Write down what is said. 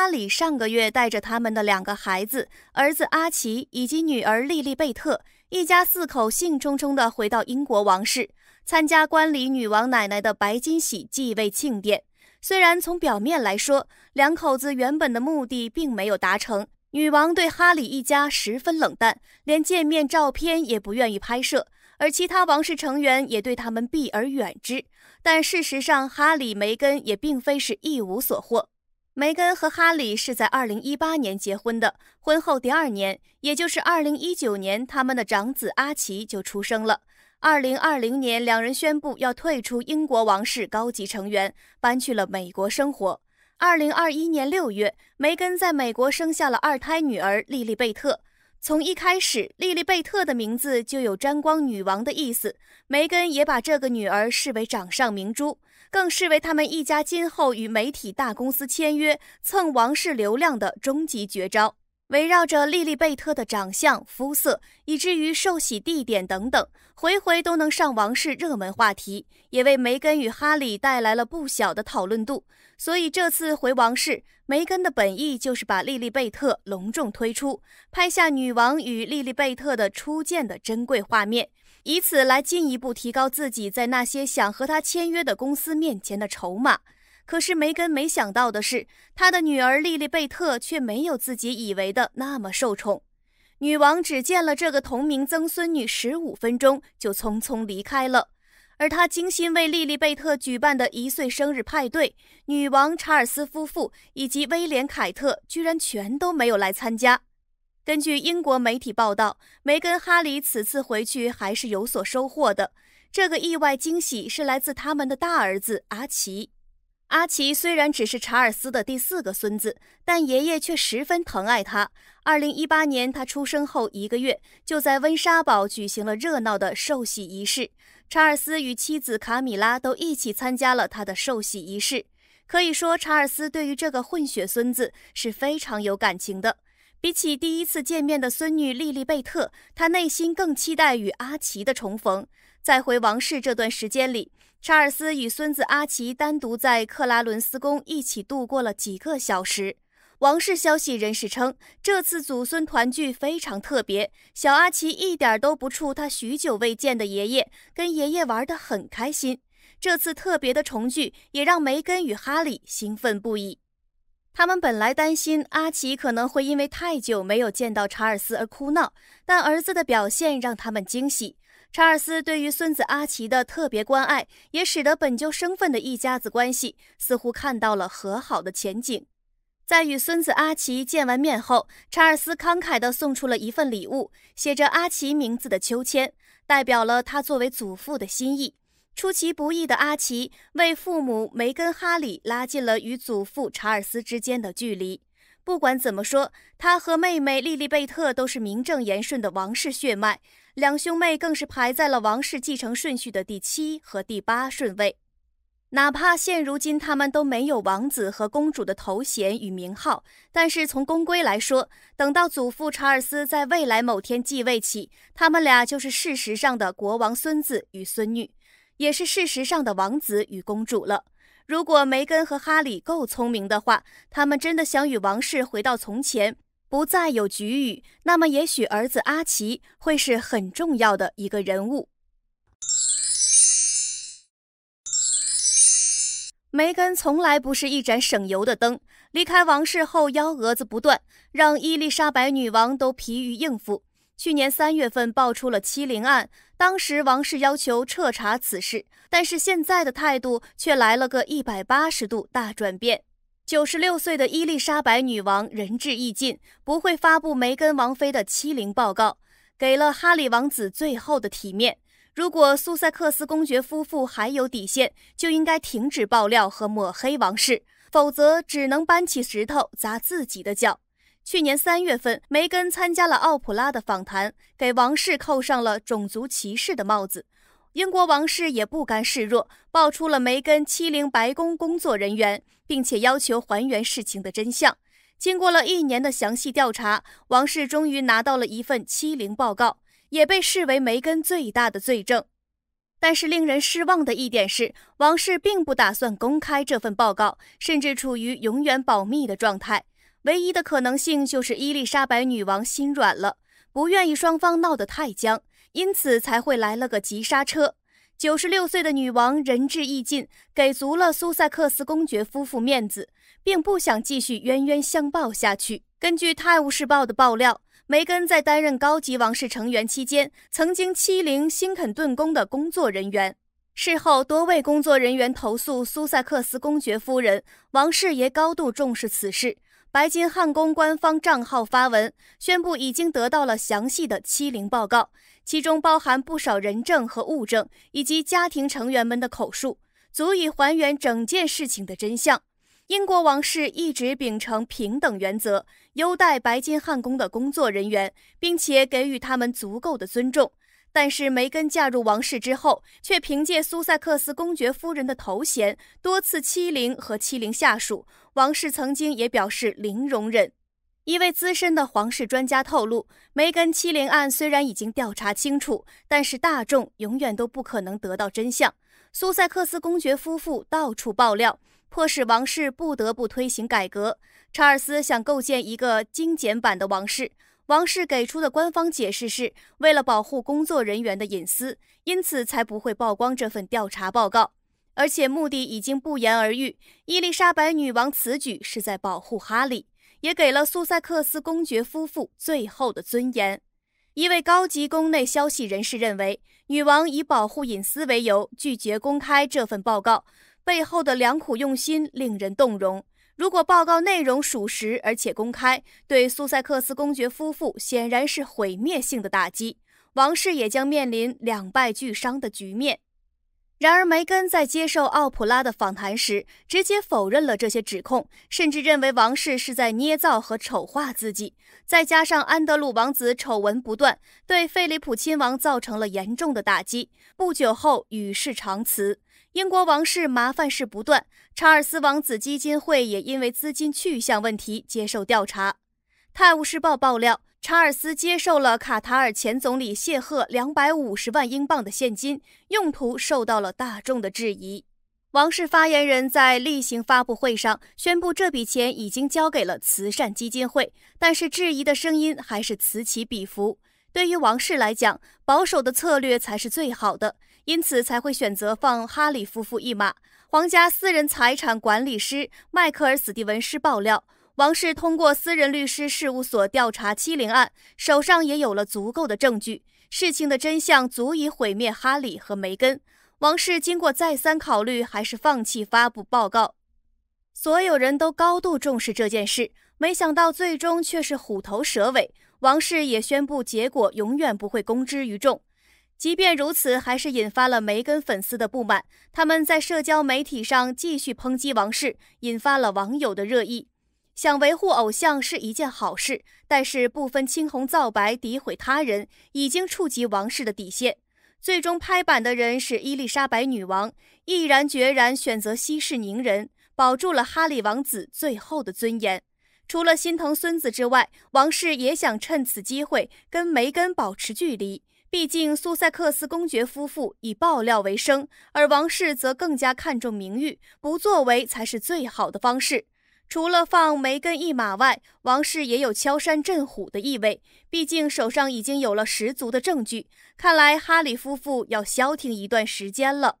哈里上个月带着他们的两个孩子，儿子阿奇以及女儿莉莉贝特，一家四口兴冲冲地回到英国王室，参加观礼女王奶奶的白金禧继位庆典。虽然从表面来说，两口子原本的目的并没有达成，女王对哈里一家十分冷淡，连见面照片也不愿意拍摄，而其他王室成员也对他们避而远之。但事实上，哈里、梅根也并非是一无所获。梅根和哈里是在2018年结婚的，婚后第二年，也就是2019年，他们的长子阿奇就出生了。2020年，两人宣布要退出英国王室，高级成员搬去了美国生活。2021年6月，梅根在美国生下了二胎女儿莉莉贝特。从一开始，莉莉贝特的名字就有“沾光女王”的意思。梅根也把这个女儿视为掌上明珠，更视为他们一家今后与媒体大公司签约、蹭王室流量的终极绝招。围绕着莉莉贝特的长相、肤色，以至于受洗地点等等，回回都能上王室热门话题，也为梅根与哈里带来了不小的讨论度。所以这次回王室，梅根的本意就是把莉莉贝特隆重推出，拍下女王与莉莉贝特的初见的珍贵画面，以此来进一步提高自己在那些想和她签约的公司面前的筹码。可是梅根没想到的是，她的女儿莉莉贝特却没有自己以为的那么受宠。女王只见了这个同名曾孙女十五分钟，就匆匆离开了。而她精心为莉莉贝特举办的一岁生日派对，女王查尔斯夫妇以及威廉凯特居然全都没有来参加。根据英国媒体报道，梅根哈里此次回去还是有所收获的。这个意外惊喜是来自他们的大儿子阿奇。阿奇虽然只是查尔斯的第四个孙子，但爷爷却十分疼爱他。二零一八年，他出生后一个月，就在温莎堡举行了热闹的寿喜仪式，查尔斯与妻子卡米拉都一起参加了他的寿喜仪式。可以说，查尔斯对于这个混血孙子是非常有感情的。比起第一次见面的孙女莉莉贝特，他内心更期待与阿奇的重逢。在回王室这段时间里。查尔斯与孙子阿奇单独在克拉伦斯宫一起度过了几个小时。王室消息人士称，这次祖孙团聚非常特别。小阿奇一点都不怵他许久未见的爷爷，跟爷爷玩得很开心。这次特别的重聚也让梅根与哈利兴奋不已。他们本来担心阿奇可能会因为太久没有见到查尔斯而哭闹，但儿子的表现让他们惊喜。查尔斯对于孙子阿奇的特别关爱，也使得本就生分的一家子关系似乎看到了和好的前景。在与孙子阿奇见完面后，查尔斯慷慨地送出了一份礼物，写着阿奇名字的秋千，代表了他作为祖父的心意。出其不意的阿奇为父母梅根·哈里拉近了与祖父查尔斯之间的距离。不管怎么说，他和妹妹莉莉贝特都是名正言顺的王室血脉。两兄妹更是排在了王室继承顺序的第七和第八顺位。哪怕现如今他们都没有王子和公主的头衔与名号，但是从公规来说，等到祖父查尔斯在未来某天继位起，他们俩就是事实上的国王孙子与孙女，也是事实上的王子与公主了。如果梅根和哈里够聪明的话，他们真的想与王室回到从前。不再有局语，那么也许儿子阿奇会是很重要的一个人物。梅根从来不是一盏省油的灯，离开王室后幺蛾子不断，让伊丽莎白女王都疲于应付。去年三月份爆出了欺凌案，当时王室要求彻查此事，但是现在的态度却来了个一百八十度大转变。九十六岁的伊丽莎白女王仁至义尽，不会发布梅根王妃的欺凌报告，给了哈里王子最后的体面。如果苏塞克斯公爵夫妇还有底线，就应该停止爆料和抹黑王室，否则只能搬起石头砸自己的脚。去年三月份，梅根参加了奥普拉的访谈，给王室扣上了种族歧视的帽子。英国王室也不甘示弱，爆出了梅根欺凌白宫工作人员，并且要求还原事情的真相。经过了一年的详细调查，王室终于拿到了一份欺凌报告，也被视为梅根最大的罪证。但是令人失望的一点是，王室并不打算公开这份报告，甚至处于永远保密的状态。唯一的可能性就是伊丽莎白女王心软了，不愿意双方闹得太僵。因此才会来了个急刹车。九十六岁的女王仁至义尽，给足了苏塞克斯公爵夫妇面子，并不想继续冤冤相报下去。根据《泰晤士报》的爆料，梅根在担任高级王室成员期间，曾经欺凌辛肯顿宫的工作人员。事后，多位工作人员投诉苏塞克斯公爵夫人，王室也高度重视此事。白金汉宫官方账号发文宣布，已经得到了详细的欺凌报告。其中包含不少人证和物证，以及家庭成员们的口述，足以还原整件事情的真相。英国王室一直秉承平等原则，优待白金汉宫的工作人员，并且给予他们足够的尊重。但是，梅根嫁入王室之后，却凭借苏塞克斯公爵夫人的头衔，多次欺凌和欺凌下属。王室曾经也表示零容忍。一位资深的皇室专家透露，梅根欺凌案虽然已经调查清楚，但是大众永远都不可能得到真相。苏塞克斯公爵夫妇到处爆料，迫使王室不得不推行改革。查尔斯想构建一个精简版的王室。王室给出的官方解释是为了保护工作人员的隐私，因此才不会曝光这份调查报告。而且目的已经不言而喻，伊丽莎白女王此举是在保护哈利。也给了苏塞克斯公爵夫妇最后的尊严。一位高级宫内消息人士认为，女王以保护隐私为由拒绝公开这份报告背后的良苦用心，令人动容。如果报告内容属实而且公开，对苏塞克斯公爵夫妇显然是毁灭性的打击，王室也将面临两败俱伤的局面。然而，梅根在接受奥普拉的访谈时，直接否认了这些指控，甚至认为王室是在捏造和丑化自己。再加上安德鲁王子丑闻不断，对菲利普亲王造成了严重的打击。不久后与世长辞，英国王室麻烦事不断。查尔斯王子基金会也因为资金去向问题接受调查。《泰晤士报》爆料。查尔斯接受了卡塔尔前总理谢赫两百五十万英镑的现金，用途受到了大众的质疑。王室发言人在例行发布会上宣布，这笔钱已经交给了慈善基金会，但是质疑的声音还是此起彼伏。对于王室来讲，保守的策略才是最好的，因此才会选择放哈里夫妇一马。皇家私人财产管理师迈克尔·史蒂文斯爆料。王氏通过私人律师事务所调查欺凌案，手上也有了足够的证据。事情的真相足以毁灭哈里和梅根。王氏经过再三考虑，还是放弃发布报告。所有人都高度重视这件事，没想到最终却是虎头蛇尾。王氏也宣布结果永远不会公之于众。即便如此，还是引发了梅根粉丝的不满。他们在社交媒体上继续抨击王氏，引发了网友的热议。想维护偶像是一件好事，但是不分青红皂白诋毁他人，已经触及王室的底线。最终拍板的人是伊丽莎白女王，毅然决然选择息事宁人，保住了哈利王子最后的尊严。除了心疼孙子之外，王室也想趁此机会跟梅根保持距离。毕竟苏塞克斯公爵夫妇以爆料为生，而王室则更加看重名誉，不作为才是最好的方式。除了放梅根一马外，王室也有敲山震虎的意味。毕竟手上已经有了十足的证据，看来哈里夫妇要消停一段时间了。